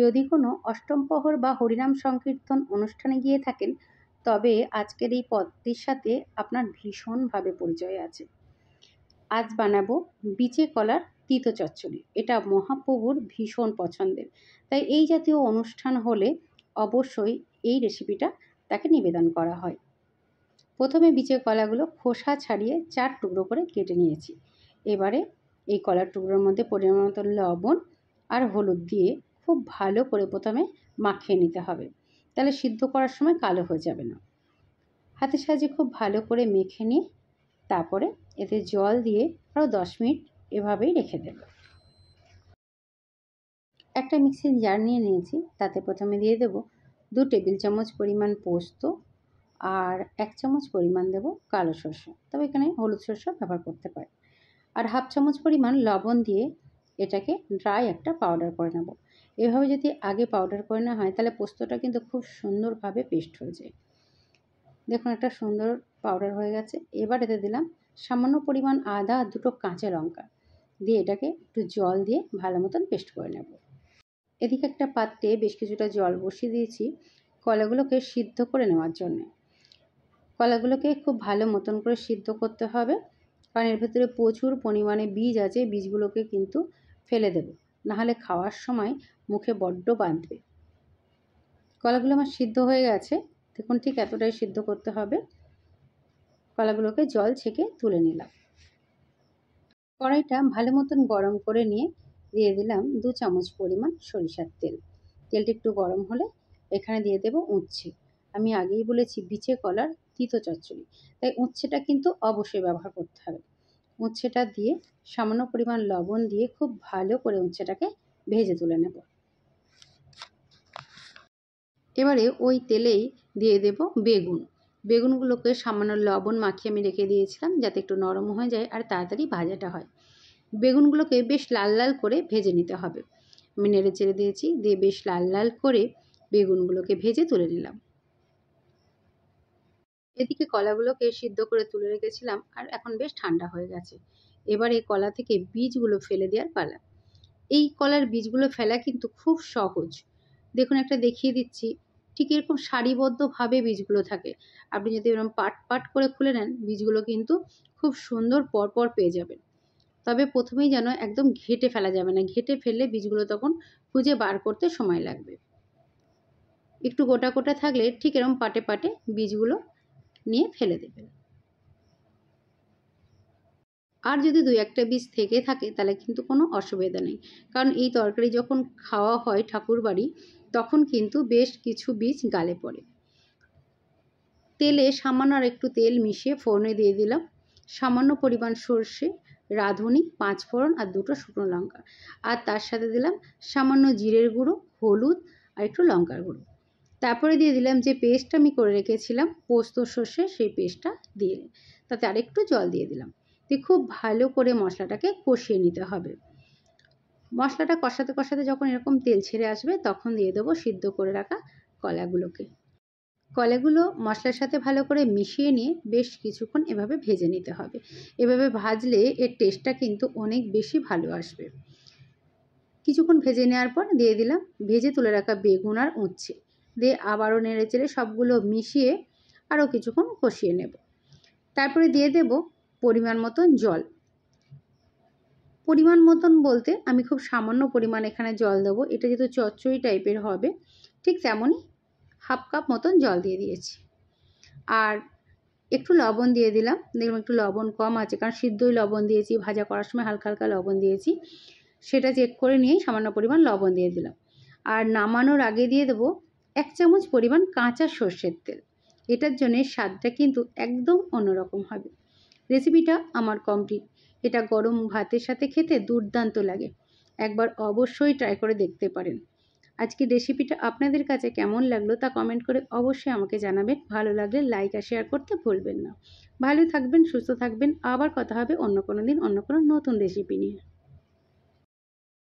যদি কোনো প্রহর বা হরিনাম সংকীর্তন অনুষ্ঠানে গিয়ে থাকেন তবে আজকের এই পদটির সাথে আপনার ভীষণভাবে পরিচয় আছে আজ বানাবো বিচে কলার তিতো চচ্চড়ি এটা মহাপ্রভুর ভীষণ পছন্দের তাই এই জাতীয় অনুষ্ঠান হলে অবশ্যই এই রেসিপিটা তাকে নিবেদন করা হয় প্রথমে বিচের কলাগুলো খোসা ছাড়িয়ে চার টুকরো করে কেটে নিয়েছি এবারে এই কলার টুকরোর মধ্যে পরিমাণ মতো লবণ আর হলুদ দিয়ে খুব ভালো করে প্রথমে মাখিয়ে নিতে হবে তাহলে সিদ্ধ করার সময় কালো হয়ে যাবে না হাতের সাজিয়ে খুব ভালো করে মেখে নিয়ে তারপরে এতে জল দিয়ে আরও দশ মিনিট এভাবেই রেখে দেব একটা মিক্সির জার নিয়ে নিয়েছি তাতে প্রথমে দিয়ে দেব দু টেবিল চামচ পরিমাণ পোস্ত আর এক চামচ পরিমাণ দেব কালো সর্ষে তবে এখানে হলুদ শস্য ব্যবহার করতে পারে আর হাফ চামচ পরিমাণ লবণ দিয়ে এটাকে ড্রাই একটা পাউডার করে নেব এভাবে যদি আগে পাউডার করে না হয় তাহলে পোস্তটা কিন্তু খুব সুন্দরভাবে পেস্ট হয়ে যায় দেখুন একটা সুন্দর পাউডার হয়ে গেছে এবার এতে দিলাম সামান্য পরিমাণ আদা আর দুটো কাঁচা লঙ্কা দিয়ে এটাকে একটু জল দিয়ে ভালো মতন পেস্ট করে নেব এদিকে একটা পাত্রে বেশ কিছুটা জল বসিয়ে দিয়েছি কলাগুলোকে সিদ্ধ করে নেওয়ার জন্য কলাগুলোকে খুব ভালো মতন করে সিদ্ধ করতে হবে কারণ এর ভেতরে প্রচুর পরিমাণে বীজ আছে বীজগুলোকে কিন্তু ফেলে দেবো নাহলে খাওয়ার সময় মুখে বড্ড বাঁধবে কলাগুলো আমার সিদ্ধ হয়ে গেছে দেখুন ঠিক এতটাই সিদ্ধ করতে হবে কলাগুলোকে জল ছেঁকে তুলে নিলাম কড়াইটা ভালো মতন গরম করে নিয়ে দিয়ে দিলাম দু চামচ পরিমাণ সরিষার তেল তেলটা একটু গরম হলে এখানে দিয়ে দেব উচ্ছে আমি আগেই বলেছি বিচে কলার তিতো চচ্চড়ি তাই উচ্ছেটা কিন্তু অবশ্যই ব্যবহার করতে হবে উচ্ছেটা দিয়ে সামান্য পরিমাণ লবণ দিয়ে খুব ভালো করে উচ্ছেটাকে ভেজে তুলে নেব এবারে ওই তেলেই দিয়ে দেব বেগুন বেগুনগুলোকে সামান্য লবণ মাখিয়ে আমি রেখে দিয়েছিলাম যাতে একটু নরম হয়ে যায় আর তাড়াতাড়ি ভাজাটা হয় বেগুনগুলোকে বেশ লাল লাল করে ভেজে নিতে হবে আমি নেড়ে চেড়ে দিয়েছি দিয়ে বেশ লাল লাল করে বেগুনগুলোকে ভেজে তুলে নিলাম এদিকে কলাগুলোকে সিদ্ধ করে তুলে রেখেছিলাম আর এখন বেশ ঠান্ডা হয়ে গেছে এবার এই কলা থেকে বীজগুলো ফেলে দেওয়ার পালা এই কলার বীজগুলো ফেলা কিন্তু খুব সহজ দেখুন একটা দেখিয়ে দিচ্ছি ঠিক এরকম সারিবদ্ধভাবে বীজগুলো থাকে আপনি যদি এরকম পাট পাট করে খুলে নেন বীজগুলো কিন্তু খুব সুন্দর পরপর পেয়ে যাবেন তবে প্রথমেই যেন একদম ঘেটে ফেলা যাবে না ঘেটে ফেললে বীজগুলো তখন খুঁজে বার করতে সময় লাগবে একটু গোটা গোটা থাকলে ঠিক এরকম পাটে পাটে বীজগুলো নিয়ে ফেলে দেবেন আর যদি দুই একটা বীজ থেকে থাকে তাহলে কিন্তু কোনো অসুবিধা নেই কারণ এই তরকারি যখন খাওয়া হয় ঠাকুর বাড়ি তখন কিন্তু বেশ কিছু বীজ গালে পড়ে তেলে সামান্য আর একটু তেল মিশিয়ে ফোরনে দিয়ে দিলাম সামান্য পরিমাণ সর্ষে রাঁধুনি পাঁচফোড়ন আর দুটো শুকনো লঙ্কা আর তার সাথে দিলাম সামান্য জিরের গুঁড়ো হলুদ আর একটু লঙ্কার গুঁড়ো তারপরে দিয়ে দিলাম যে পেস্টটা আমি করে রেখেছিলাম পোস্ত সর্ষে সেই পেস্টটা দিয়ে তাতে আরেকটু জল দিয়ে দিলাম দিয়ে খুব ভালো করে মশলাটাকে কষিয়ে নিতে হবে মশলাটা কষাতে কষাতে যখন এরকম তেল ছেড়ে আসবে তখন দিয়ে দেবো সিদ্ধ করে রাখা কলাগুলোকে কলাগুলো মশলার সাথে ভালো করে মিশিয়ে নিয়ে বেশ কিছুক্ষণ এভাবে ভেজে নিতে হবে এভাবে ভাজলে এর টেস্টটা কিন্তু অনেক বেশি ভালো আসবে কিছুক্ষণ ভেজে নেওয়ার পর দিয়ে দিলাম ভেজে তুলে রাখা বেগুন আর উচ্ছে দিয়ে আবারও নেড়ে চেড়ে সবগুলো মিশিয়ে আরও কিছুক্ষণ কষিয়ে নেব তারপরে দিয়ে দেব পরিমাণ মতন জল পরিমাণ মতন বলতে আমি খুব সামান্য পরিমাণ এখানে জল দেব এটা যেহেতু চচ্চড়ি টাইপের হবে ঠিক তেমনই হাফ কাপ মতন জল দিয়ে দিয়েছি আর একটু লবণ দিয়ে দিলাম দেখলাম একটু লবণ কম আছে কারণ সিদ্ধই লবণ দিয়েছি ভাজা করার সময় হালকা হালকা লবণ দিয়েছি সেটা চেক করে নিয়েই সামান্য পরিমাণ লবণ দিয়ে দিলাম আর নামানোর আগে দিয়ে দেবো এক চামচ পরিমাণ কাঁচা সর্ষের তেল এটার জন্যে স্বাদটা কিন্তু একদম অন্যরকম হবে রেসিপিটা আমার কমপ্লিট এটা গরম ভাতের সাথে খেতে দুর্দান্ত লাগে একবার অবশ্যই ট্রাই করে দেখতে পারেন আজকে রেসিপিটা আপনাদের কাছে কেমন লাগলো তা কমেন্ট করে অবশ্যই আমাকে জানাবেন ভালো লাগলে লাইক আর শেয়ার করতে ভুলবেন না ভালো থাকবেন সুস্থ থাকবেন আবার কথা হবে অন্য কোনো দিন অন্য কোনো নতুন রেসিপি নিয়ে